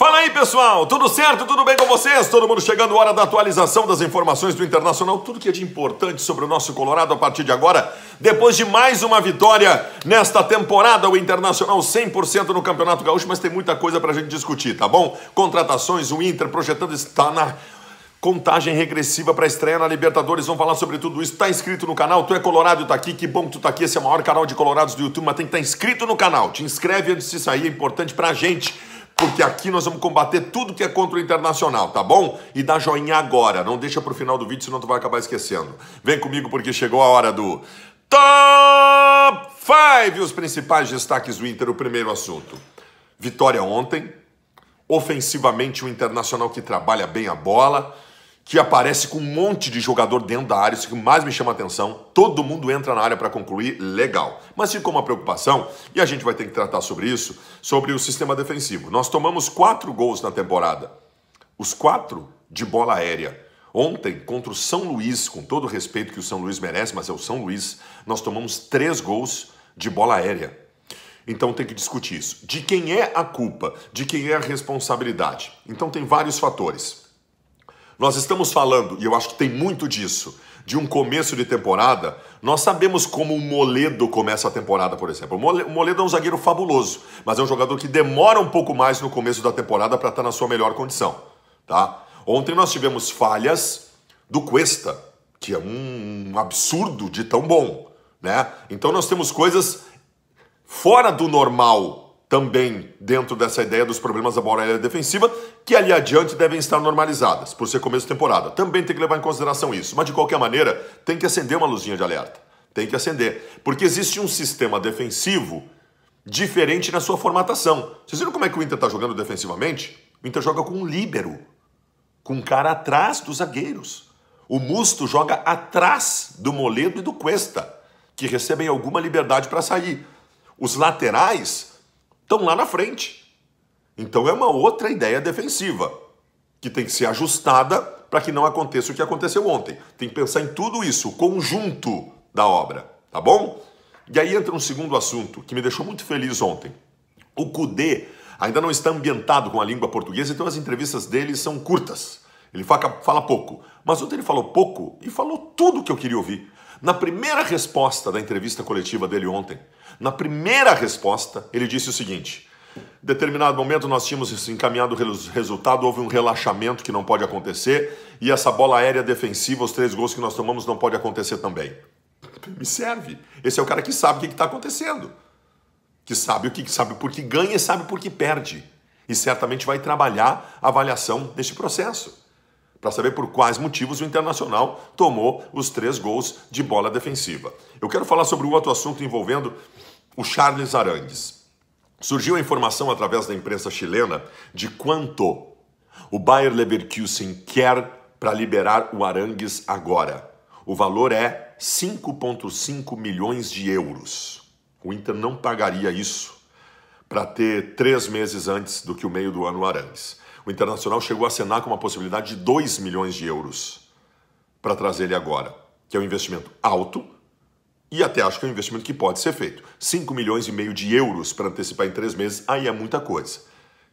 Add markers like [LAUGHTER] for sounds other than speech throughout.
Fala aí, pessoal! Tudo certo? Tudo bem com vocês? Todo mundo chegando, hora da atualização das informações do Internacional, tudo que é de importante sobre o nosso Colorado a partir de agora. Depois de mais uma vitória nesta temporada, o Internacional 100% no Campeonato Gaúcho, mas tem muita coisa pra gente discutir, tá bom? Contratações, o Inter projetando está na contagem regressiva para estreia na Libertadores. Vamos falar sobre tudo isso. Está inscrito no canal? Tu é colorado, tá aqui. Que bom que tu tá aqui. Esse é o maior canal de colorados do YouTube, mas tem que estar tá inscrito no canal. Te inscreve antes de sair, é importante a gente porque aqui nós vamos combater tudo que é contra o internacional, tá bom? E dá joinha agora, não deixa pro final do vídeo, senão tu vai acabar esquecendo. Vem comigo porque chegou a hora do Top 5, os principais destaques do Inter, o primeiro assunto. Vitória ontem, ofensivamente o um Internacional que trabalha bem a bola, que aparece com um monte de jogador dentro da área, isso que mais me chama atenção. Todo mundo entra na área para concluir, legal. Mas ficou uma preocupação, e a gente vai ter que tratar sobre isso, sobre o sistema defensivo. Nós tomamos quatro gols na temporada, os quatro de bola aérea. Ontem, contra o São Luís, com todo o respeito que o São Luís merece, mas é o São Luís, nós tomamos três gols de bola aérea. Então tem que discutir isso. De quem é a culpa? De quem é a responsabilidade? Então tem vários fatores. Nós estamos falando, e eu acho que tem muito disso, de um começo de temporada. Nós sabemos como o Moledo começa a temporada, por exemplo. O Moledo é um zagueiro fabuloso, mas é um jogador que demora um pouco mais no começo da temporada para estar tá na sua melhor condição, tá? Ontem nós tivemos falhas do Cuesta, que é um absurdo de tão bom, né? Então nós temos coisas fora do normal também dentro dessa ideia dos problemas da bola defensiva que ali adiante devem estar normalizadas, por ser começo de temporada. Também tem que levar em consideração isso, mas de qualquer maneira tem que acender uma luzinha de alerta. Tem que acender, porque existe um sistema defensivo diferente na sua formatação. Vocês viram como é que o Inter está jogando defensivamente? O Inter joga com um líbero, com um cara atrás dos zagueiros. O Musto joga atrás do Moledo e do Cuesta, que recebem alguma liberdade para sair. Os laterais estão lá na frente. Então é uma outra ideia defensiva que tem que ser ajustada para que não aconteça o que aconteceu ontem. Tem que pensar em tudo isso, o conjunto da obra, tá bom? E aí entra um segundo assunto que me deixou muito feliz ontem. O Cudê ainda não está ambientado com a língua portuguesa, então as entrevistas dele são curtas. Ele fala, pouco. Mas ontem ele falou pouco e falou tudo o que eu queria ouvir. Na primeira resposta da entrevista coletiva dele ontem, na primeira resposta, ele disse o seguinte: determinado momento nós tínhamos encaminhado o resultado, houve um relaxamento que não pode acontecer e essa bola aérea defensiva, os três gols que nós tomamos, não pode acontecer também. [LAUGHS] Me serve. Esse é o cara que sabe o que está acontecendo. Que sabe o que sabe porque ganha e sabe que perde. E certamente vai trabalhar a avaliação deste processo para saber por quais motivos o Internacional tomou os três gols de bola defensiva. Eu quero falar sobre o outro assunto envolvendo o Charles Arangues. Surgiu a informação através da imprensa chilena de quanto o Bayer Leverkusen quer para liberar o Arangues agora. O valor é 5,5 milhões de euros. O Inter não pagaria isso para ter três meses antes do que o meio do ano o Arangues. O Internacional chegou a assinar com uma possibilidade de 2 milhões de euros para trazer ele agora, que é um investimento alto, e até acho que é um investimento que pode ser feito. 5 milhões e meio de euros para antecipar em três meses, aí é muita coisa.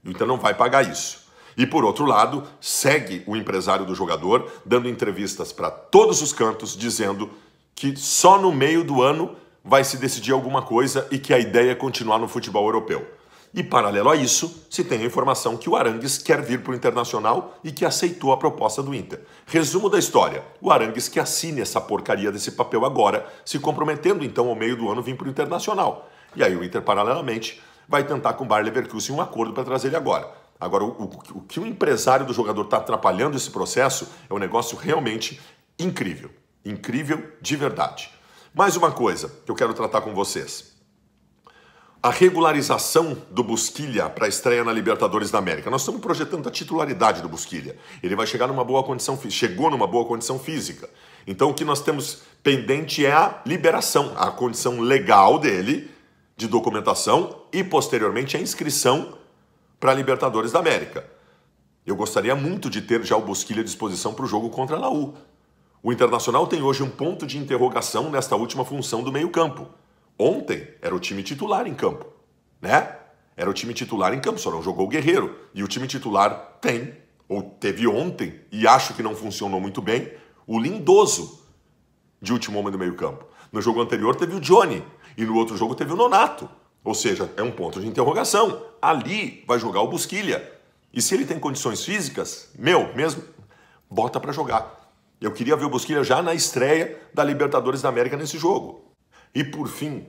Então não vai pagar isso. E por outro lado, segue o empresário do jogador dando entrevistas para todos os cantos, dizendo que só no meio do ano vai se decidir alguma coisa e que a ideia é continuar no futebol europeu. E paralelo a isso, se tem a informação que o Arangues quer vir para o Internacional e que aceitou a proposta do Inter. Resumo da história: o Arangues que assine essa porcaria desse papel agora, se comprometendo então ao meio do ano vir para o Internacional. E aí o Inter, paralelamente, vai tentar com o Bayer Leverkusen um acordo para trazer ele agora. Agora, o, o, o que o empresário do jogador está atrapalhando esse processo é um negócio realmente incrível. Incrível de verdade. Mais uma coisa que eu quero tratar com vocês a regularização do Busquilha para a estreia na Libertadores da América. Nós estamos projetando a titularidade do Busquilha. Ele vai chegar numa boa condição, chegou numa boa condição física. Então o que nós temos pendente é a liberação, a condição legal dele de documentação e posteriormente a inscrição para a Libertadores da América. Eu gostaria muito de ter já o Busquilha à disposição para o jogo contra a Laú. O Internacional tem hoje um ponto de interrogação nesta última função do meio-campo. Ontem era o time titular em campo, né? Era o time titular em campo, só não jogou o Guerreiro. E o time titular tem, ou teve ontem, e acho que não funcionou muito bem, o Lindoso de último homem do meio-campo. No jogo anterior teve o Johnny, e no outro jogo teve o Nonato. Ou seja, é um ponto de interrogação. Ali vai jogar o Busquilha. E se ele tem condições físicas, meu, mesmo, bota para jogar. Eu queria ver o Busquilha já na estreia da Libertadores da América nesse jogo. E por fim,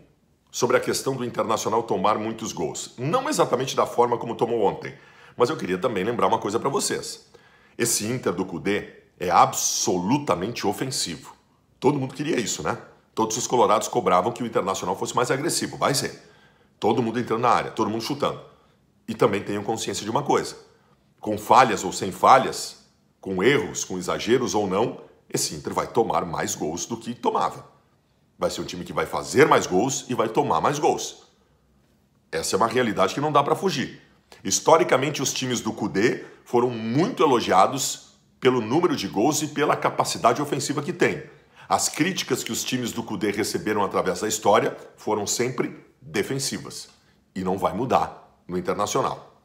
sobre a questão do Internacional tomar muitos gols. Não exatamente da forma como tomou ontem, mas eu queria também lembrar uma coisa para vocês. Esse Inter do Cudê é absolutamente ofensivo. Todo mundo queria isso, né? Todos os colorados cobravam que o Internacional fosse mais agressivo, vai ser. Todo mundo entrando na área, todo mundo chutando. E também tenham consciência de uma coisa. Com falhas ou sem falhas, com erros, com exageros ou não, esse Inter vai tomar mais gols do que tomava. Vai ser um time que vai fazer mais gols e vai tomar mais gols. Essa é uma realidade que não dá para fugir. Historicamente, os times do Cudê foram muito elogiados pelo número de gols e pela capacidade ofensiva que têm. As críticas que os times do Cudê receberam através da história foram sempre defensivas. E não vai mudar no Internacional.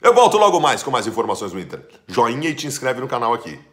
Eu volto logo mais com mais informações do Inter. Joinha e te inscreve no canal aqui.